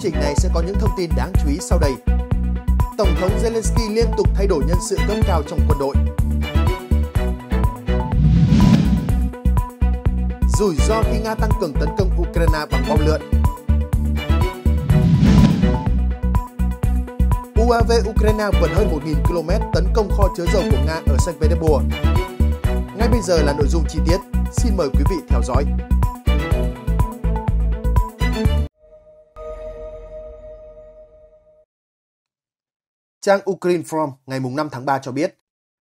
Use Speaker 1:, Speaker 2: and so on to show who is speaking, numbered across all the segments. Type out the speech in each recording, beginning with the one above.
Speaker 1: chương trình này sẽ có những thông tin đáng chú ý sau đây. Tổng thống Zelensky liên tục thay đổi nhân sự cấp cao trong quân đội. Rủi ro khi Nga tăng cường tấn công Ukraine bằng bom lượn. UAV Ukraine vượt hơn 1.000 km tấn công kho chứa dầu của Nga ở Saint Petersburg. Ngay bây giờ là nội dung chi tiết, xin mời quý vị theo dõi. Trang Ukraine From ngày 5 tháng 3 cho biết,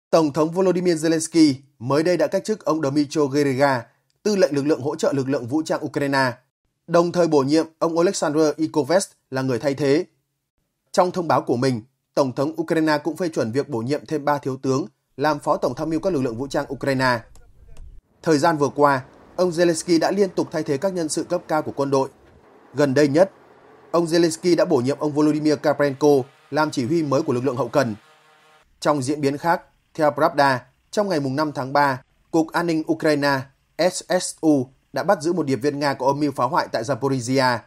Speaker 1: Tổng thống Volodymyr Zelensky mới đây đã cách chức ông Dmytro Gerega, tư lệnh lực lượng hỗ trợ lực lượng vũ trang Ukraine, đồng thời bổ nhiệm ông Oleksandr Ikovest là người thay thế. Trong thông báo của mình, Tổng thống Ukraine cũng phê chuẩn việc bổ nhiệm thêm 3 thiếu tướng làm phó tổng tham mưu các lực lượng vũ trang Ukraine. Thời gian vừa qua, ông Zelensky đã liên tục thay thế các nhân sự cấp cao của quân đội. Gần đây nhất, ông Zelensky đã bổ nhiệm ông Volodymyr Kaprenko làm chỉ huy mới của lực lượng hậu cần. Trong diễn biến khác, theo Pravda, trong ngày 5 tháng 3, Cục An ninh Ukraine SSU đã bắt giữ một điệp viên Nga có âm mưu phá hoại tại Zaporizhia.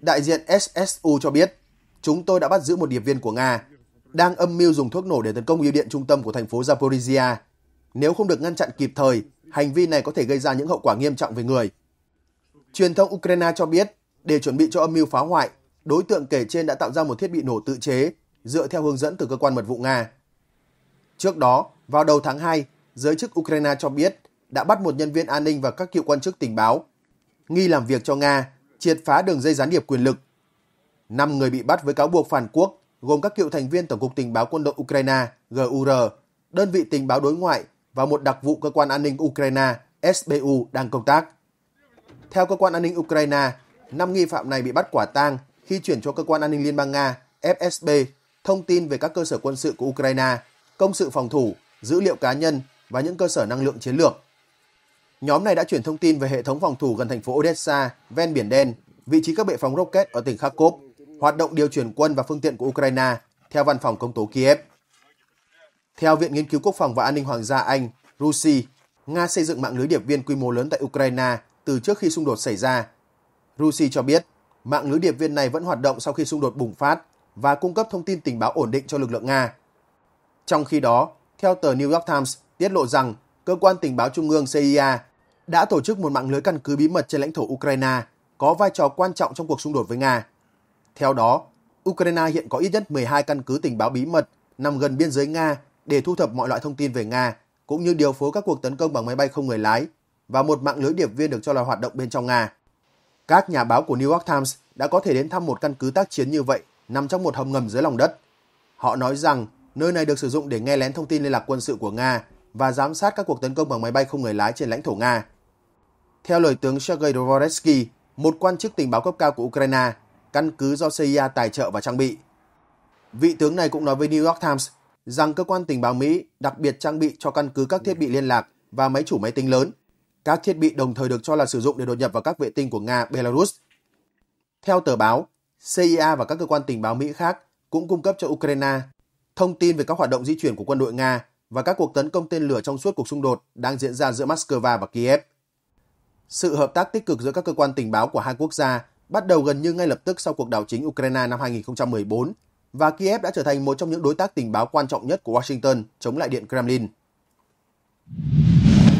Speaker 1: Đại diện SSU cho biết, chúng tôi đã bắt giữ một điệp viên của Nga đang âm mưu dùng thuốc nổ để tấn công bưu điện trung tâm của thành phố Zaporizhia. Nếu không được ngăn chặn kịp thời, hành vi này có thể gây ra những hậu quả nghiêm trọng về người. Truyền thông Ukraine cho biết, để chuẩn bị cho âm mưu phá hoại, đối tượng kể trên đã tạo ra một thiết bị nổ tự chế dựa theo hướng dẫn từ cơ quan mật vụ Nga. Trước đó, vào đầu tháng 2, giới chức Ukraine cho biết đã bắt một nhân viên an ninh và các cựu quan chức tình báo nghi làm việc cho Nga triệt phá đường dây gián điệp quyền lực. Năm người bị bắt với cáo buộc phản quốc gồm các cựu thành viên Tổng cục Tình báo Quân đội Ukraine GUR, đơn vị tình báo đối ngoại và một đặc vụ cơ quan an ninh Ukraine SBU đang công tác. Theo cơ quan an ninh Ukraine, năm nghi phạm này bị bắt quả tang khi chuyển cho cơ quan an ninh Liên bang Nga FSB thông tin về các cơ sở quân sự của Ukraine, công sự phòng thủ, dữ liệu cá nhân và những cơ sở năng lượng chiến lược. Nhóm này đã chuyển thông tin về hệ thống phòng thủ gần thành phố Odessa, ven Biển Đen, vị trí các bệ phóng rocket ở tỉnh Kharkov, hoạt động điều chuyển quân và phương tiện của Ukraine, theo văn phòng công tố Kiev. Theo Viện Nghiên cứu Quốc phòng và An ninh Hoàng gia Anh, Rusi, Nga xây dựng mạng lưới điệp viên quy mô lớn tại Ukraine từ trước khi xung đột xảy ra. Rusi cho biết, mạng lưới điệp viên này vẫn hoạt động sau khi xung đột bùng phát và cung cấp thông tin tình báo ổn định cho lực lượng Nga. Trong khi đó, theo tờ New York Times tiết lộ rằng cơ quan tình báo trung ương CIA đã tổ chức một mạng lưới căn cứ bí mật trên lãnh thổ Ukraine có vai trò quan trọng trong cuộc xung đột với Nga. Theo đó, Ukraine hiện có ít nhất 12 căn cứ tình báo bí mật nằm gần biên giới Nga để thu thập mọi loại thông tin về Nga, cũng như điều phối các cuộc tấn công bằng máy bay không người lái và một mạng lưới điệp viên được cho là hoạt động bên trong Nga. Các nhà báo của New York Times đã có thể đến thăm một căn cứ tác chiến như vậy nằm trong một hầm ngầm dưới lòng đất. Họ nói rằng nơi này được sử dụng để nghe lén thông tin liên lạc quân sự của Nga và giám sát các cuộc tấn công bằng máy bay không người lái trên lãnh thổ Nga. Theo lời tướng Sergei Dvoretsky, một quan chức tình báo cấp cao của Ukraine, căn cứ do CIA tài trợ và trang bị. Vị tướng này cũng nói với New York Times rằng cơ quan tình báo Mỹ đặc biệt trang bị cho căn cứ các thiết bị liên lạc và máy chủ máy tính lớn các thiết bị đồng thời được cho là sử dụng để đột nhập vào các vệ tinh của Nga, Belarus. Theo tờ báo, CIA và các cơ quan tình báo Mỹ khác cũng cung cấp cho Ukraine thông tin về các hoạt động di chuyển của quân đội Nga và các cuộc tấn công tên lửa trong suốt cuộc xung đột đang diễn ra giữa Moscow và Kiev. Sự hợp tác tích cực giữa các cơ quan tình báo của hai quốc gia bắt đầu gần như ngay lập tức sau cuộc đảo chính Ukraine năm 2014 và Kiev đã trở thành một trong những đối tác tình báo quan trọng nhất của Washington chống lại Điện Kremlin.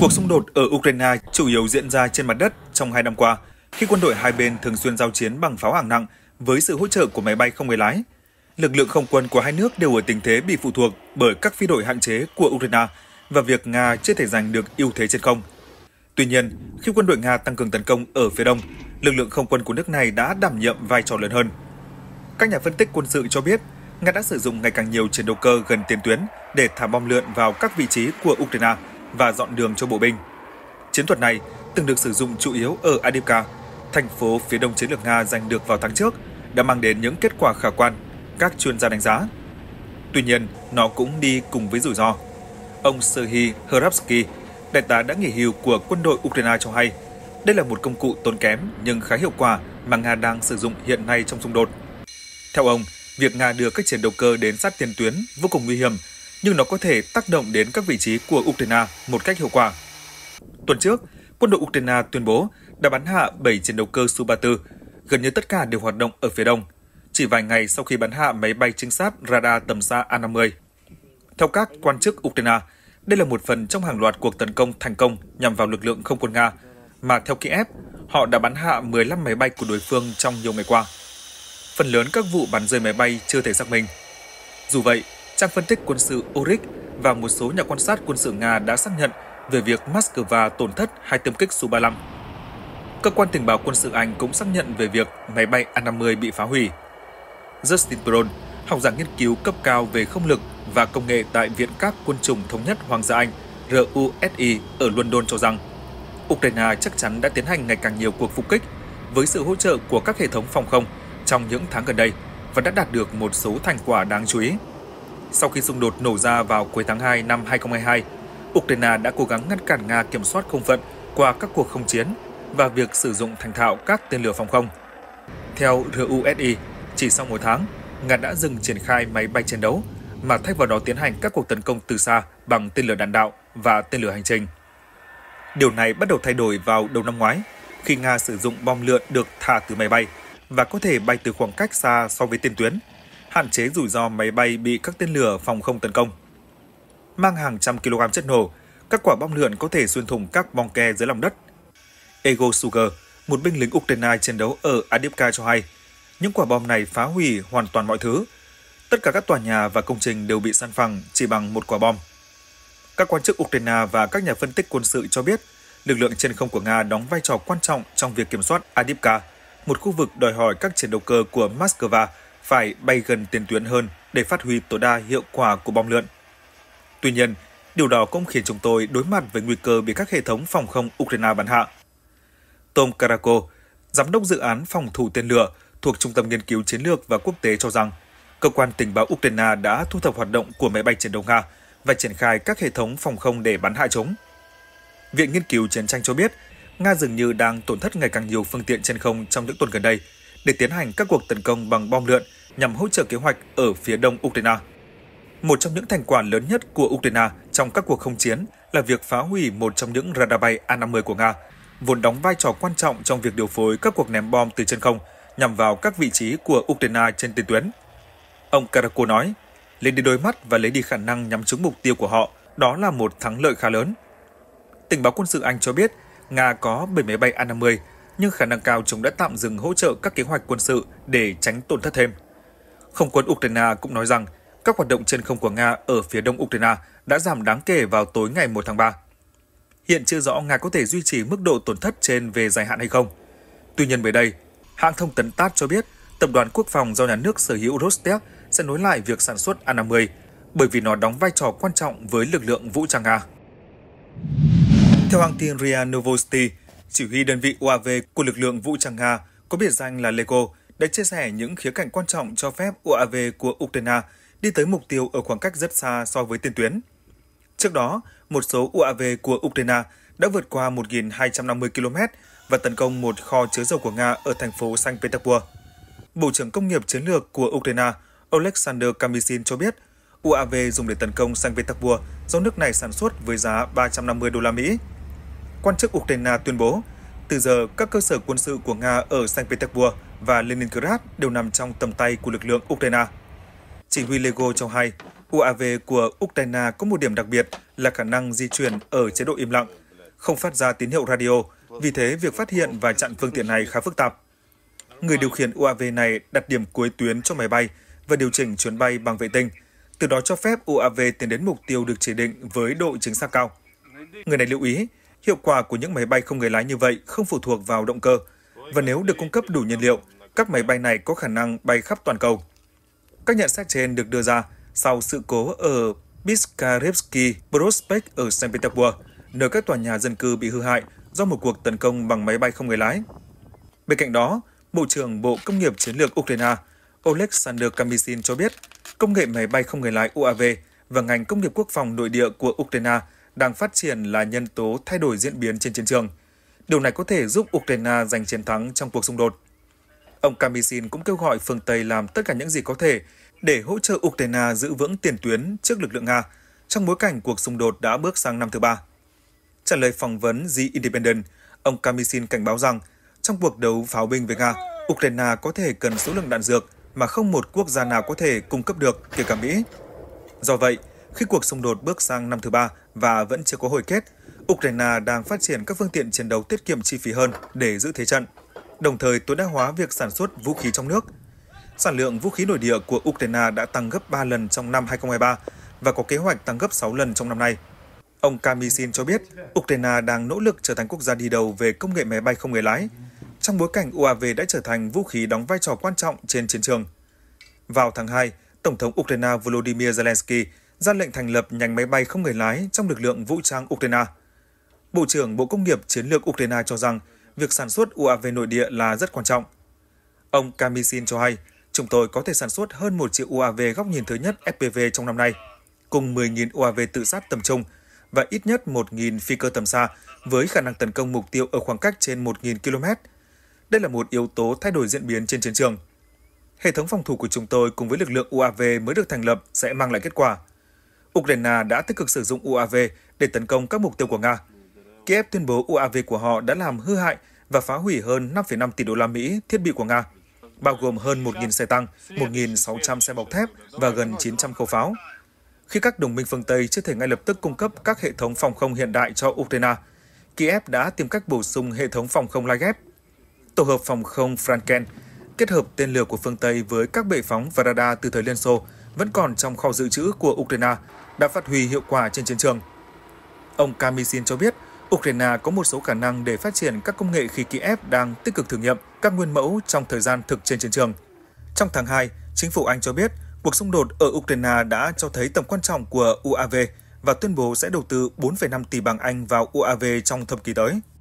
Speaker 2: Cuộc xung đột ở Ukraine chủ yếu diễn ra trên mặt đất trong hai năm qua, khi quân đội hai bên thường xuyên giao chiến bằng pháo hạng nặng với sự hỗ trợ của máy bay không người lái. Lực lượng không quân của hai nước đều ở tình thế bị phụ thuộc bởi các phi đội hạn chế của Ukraine và việc Nga chưa thể giành được ưu thế trên không. Tuy nhiên, khi quân đội Nga tăng cường tấn công ở phía đông, lực lượng không quân của nước này đã đảm nhiệm vai trò lớn hơn. Các nhà phân tích quân sự cho biết, Nga đã sử dụng ngày càng nhiều chiến đấu cơ gần tiền tuyến để thả bom lượn vào các vị trí của Ukraine – và dọn đường cho bộ binh. Chiến thuật này từng được sử dụng chủ yếu ở Adivka, thành phố phía đông chiến lược Nga giành được vào tháng trước, đã mang đến những kết quả khả quan, các chuyên gia đánh giá. Tuy nhiên, nó cũng đi cùng với rủi ro. Ông Serhiy Hrabsky, đại tá đã nghỉ hưu của quân đội Ukraine cho hay, đây là một công cụ tốn kém nhưng khá hiệu quả mà Nga đang sử dụng hiện nay trong xung đột. Theo ông, việc Nga đưa các chiến đấu cơ đến sát tiền tuyến vô cùng nguy hiểm nhưng nó có thể tác động đến các vị trí của Ukraine một cách hiệu quả. Tuần trước, quân đội Ukraine tuyên bố đã bắn hạ 7 chiến đấu cơ Su-34, gần như tất cả đều hoạt động ở phía đông, chỉ vài ngày sau khi bắn hạ máy bay trinh sát radar tầm xa A-50. Theo các quan chức Ukraine, đây là một phần trong hàng loạt cuộc tấn công thành công nhằm vào lực lượng không quân Nga, mà theo Kiev, họ đã bắn hạ 15 máy bay của đối phương trong nhiều ngày qua. Phần lớn các vụ bắn rơi máy bay chưa thể xác minh. Dù vậy, Trang phân tích quân sự Oryx và một số nhà quan sát quân sự Nga đã xác nhận về việc Moscow tổn thất hai tiêm kích Su-35. Cơ quan tình báo quân sự Anh cũng xác nhận về việc máy bay A-50 bị phá hủy. Justin Brown, học giả nghiên cứu cấp cao về không lực và công nghệ tại Viện các Quân chủng Thống nhất Hoàng gia Anh RUSI ở London cho rằng Ukraine chắc chắn đã tiến hành ngày càng nhiều cuộc phục kích với sự hỗ trợ của các hệ thống phòng không trong những tháng gần đây và đã đạt được một số thành quả đáng chú ý. Sau khi xung đột nổ ra vào cuối tháng 2 năm 2022, Ukraine đã cố gắng ngăn cản Nga kiểm soát không phận qua các cuộc không chiến và việc sử dụng thành thạo các tên lửa phòng không. Theo RUSI, chỉ sau một tháng, Nga đã dừng triển khai máy bay chiến đấu mà thay vào đó tiến hành các cuộc tấn công từ xa bằng tên lửa đạn đạo và tên lửa hành trình. Điều này bắt đầu thay đổi vào đầu năm ngoái khi Nga sử dụng bom lượn được thả từ máy bay và có thể bay từ khoảng cách xa so với tiền tuyến hạn chế rủi ro máy bay bị các tên lửa phòng không tấn công. Mang hàng trăm kg chất nổ, các quả bom lượn có thể xuyên thủng các bong ke dưới lòng đất. Ego Sugar, một binh lính Ukraine chiến đấu ở Adipka cho hay, những quả bom này phá hủy hoàn toàn mọi thứ. Tất cả các tòa nhà và công trình đều bị săn phẳng chỉ bằng một quả bom. Các quan chức Ukraine và các nhà phân tích quân sự cho biết, lực lượng trên không của Nga đóng vai trò quan trọng trong việc kiểm soát Adipka, một khu vực đòi hỏi các chiến đấu cơ của Moscow phải bay gần tiền tuyến hơn để phát huy tối đa hiệu quả của bom lượn. Tuy nhiên, điều đó cũng khiến chúng tôi đối mặt với nguy cơ bị các hệ thống phòng không Ukraine bắn hạ. Tom Karako, giám đốc dự án phòng thủ tên lửa thuộc Trung tâm Nghiên cứu Chiến lược và Quốc tế cho rằng, cơ quan tình báo Ukraine đã thu thập hoạt động của máy bay chiến đấu Nga và triển khai các hệ thống phòng không để bắn hạ chúng. Viện Nghiên cứu Chiến tranh cho biết, Nga dường như đang tổn thất ngày càng nhiều phương tiện trên không trong những tuần gần đây – để tiến hành các cuộc tấn công bằng bom lượn nhằm hỗ trợ kế hoạch ở phía đông Ukraine. Một trong những thành quả lớn nhất của Ukraine trong các cuộc không chiến là việc phá hủy một trong những radar bay A-50 của Nga, vốn đóng vai trò quan trọng trong việc điều phối các cuộc ném bom từ trên không nhằm vào các vị trí của Ukraine trên tiền tuyến. Ông Karako nói, lấy đi đôi mắt và lấy đi khả năng nhắm trúng mục tiêu của họ, đó là một thắng lợi khá lớn. Tình báo quân sự Anh cho biết, Nga có 7 máy bay A-50 nhưng khả năng cao chúng đã tạm dừng hỗ trợ các kế hoạch quân sự để tránh tổn thất thêm. Không quân Ukraine cũng nói rằng các hoạt động trên không của Nga ở phía đông Ukraine đã giảm đáng kể vào tối ngày 1 tháng 3. Hiện chưa rõ Nga có thể duy trì mức độ tổn thất trên về dài hạn hay không. Tuy nhiên mới đây, hãng thông tấn TASS cho biết Tập đoàn Quốc phòng do nhà nước sở hữu Rostec sẽ nối lại việc sản xuất A-50 bởi vì nó đóng vai trò quan trọng với lực lượng vũ trang Nga. Theo hãng tin RIA Novosti, chỉ huy đơn vị UAV của lực lượng vũ trang Nga, có biệt danh là Lego, đã chia sẻ những khía cạnh quan trọng cho phép UAV của Ukraine đi tới mục tiêu ở khoảng cách rất xa so với tiền tuyến. Trước đó, một số UAV của Ukraine đã vượt qua 1.250 km và tấn công một kho chứa dầu của Nga ở thành phố Saint Petersburg. Bộ trưởng Công nghiệp Chiến lược của Ukraine Oleksandr Kamishin cho biết, UAV dùng để tấn công Saint Petersburg do nước này sản xuất với giá 350 đô la Mỹ quan chức Ukraine tuyên bố, từ giờ các cơ sở quân sự của Nga ở Saint Petersburg và Leningrad đều nằm trong tầm tay của lực lượng Ukraine. Chỉ huy Lego cho hay, UAV của Ukraine có một điểm đặc biệt là khả năng di chuyển ở chế độ im lặng, không phát ra tín hiệu radio, vì thế việc phát hiện và chặn phương tiện này khá phức tạp. Người điều khiển UAV này đặt điểm cuối tuyến cho máy bay và điều chỉnh chuyến bay bằng vệ tinh, từ đó cho phép UAV tiến đến mục tiêu được chỉ định với độ chính xác cao. Người này lưu ý, Hiệu quả của những máy bay không người lái như vậy không phụ thuộc vào động cơ, và nếu được cung cấp đủ nhiên liệu, các máy bay này có khả năng bay khắp toàn cầu. Các nhận xét trên được đưa ra sau sự cố ở Biskarevsky Prospect ở St. Petersburg, nơi các tòa nhà dân cư bị hư hại do một cuộc tấn công bằng máy bay không người lái. Bên cạnh đó, Bộ trưởng Bộ Công nghiệp Chiến lược Ukraine Oleksandr Kamysin cho biết công nghệ máy bay không người lái UAV và ngành công nghiệp quốc phòng nội địa của Ukraine đang phát triển là nhân tố thay đổi diễn biến trên chiến trường. Điều này có thể giúp Ukraine giành chiến thắng trong cuộc xung đột. Ông Kamishin cũng kêu gọi phương Tây làm tất cả những gì có thể để hỗ trợ Ukraine giữ vững tiền tuyến trước lực lượng Nga trong bối cảnh cuộc xung đột đã bước sang năm thứ ba. Trả lời phỏng vấn The Independent, ông Kamishin cảnh báo rằng trong cuộc đấu pháo binh với Nga, Ukraine có thể cần số lượng đạn dược mà không một quốc gia nào có thể cung cấp được, kể cả Mỹ. Do vậy, khi cuộc xung đột bước sang năm thứ ba, và vẫn chưa có hồi kết, Ukraine đang phát triển các phương tiện chiến đấu tiết kiệm chi phí hơn để giữ thế trận, đồng thời tối đa hóa việc sản xuất vũ khí trong nước. Sản lượng vũ khí nội địa của Ukraine đã tăng gấp 3 lần trong năm 2023 và có kế hoạch tăng gấp 6 lần trong năm nay. Ông Kamishin cho biết, Ukraine đang nỗ lực trở thành quốc gia đi đầu về công nghệ máy bay không người lái, trong bối cảnh UAV đã trở thành vũ khí đóng vai trò quan trọng trên chiến trường. Vào tháng 2, Tổng thống Ukraine Volodymyr Zelensky ra lệnh thành lập nhánh máy bay không người lái trong lực lượng vũ trang Ukraine. Bộ trưởng Bộ Công nghiệp Chiến lược Ukraine cho rằng việc sản xuất UAV nội địa là rất quan trọng. Ông Kamisin cho hay, chúng tôi có thể sản xuất hơn 1 triệu UAV góc nhìn thứ nhất FPV trong năm nay, cùng 10.000 UAV tự sát tầm trung và ít nhất 1.000 phi cơ tầm xa với khả năng tấn công mục tiêu ở khoảng cách trên 1.000 km. Đây là một yếu tố thay đổi diễn biến trên chiến trường. Hệ thống phòng thủ của chúng tôi cùng với lực lượng UAV mới được thành lập sẽ mang lại kết quả – Ukraine đã tích cực sử dụng UAV để tấn công các mục tiêu của Nga. Kiev tuyên bố UAV của họ đã làm hư hại và phá hủy hơn 5,5 tỷ đô la Mỹ thiết bị của Nga, bao gồm hơn 1.000 xe tăng, 1.600 xe bọc thép và gần 900 khẩu pháo. Khi các đồng minh phương Tây chưa thể ngay lập tức cung cấp các hệ thống phòng không hiện đại cho Ukraine, Kiev đã tìm cách bổ sung hệ thống phòng không lai ghép. Tổ hợp phòng không Franken kết hợp tên lửa của phương Tây với các bệ phóng và radar từ thời Liên Xô vẫn còn trong kho dự trữ của Ukraine đã phát huy hiệu quả trên chiến trường. Ông Kamishin cho biết, Ukraine có một số khả năng để phát triển các công nghệ khí khi ép đang tích cực thử nghiệm các nguyên mẫu trong thời gian thực trên chiến trường. Trong tháng 2, chính phủ Anh cho biết cuộc xung đột ở Ukraine đã cho thấy tầm quan trọng của UAV và tuyên bố sẽ đầu tư 4,5 tỷ bảng Anh vào UAV trong thập kỷ tới.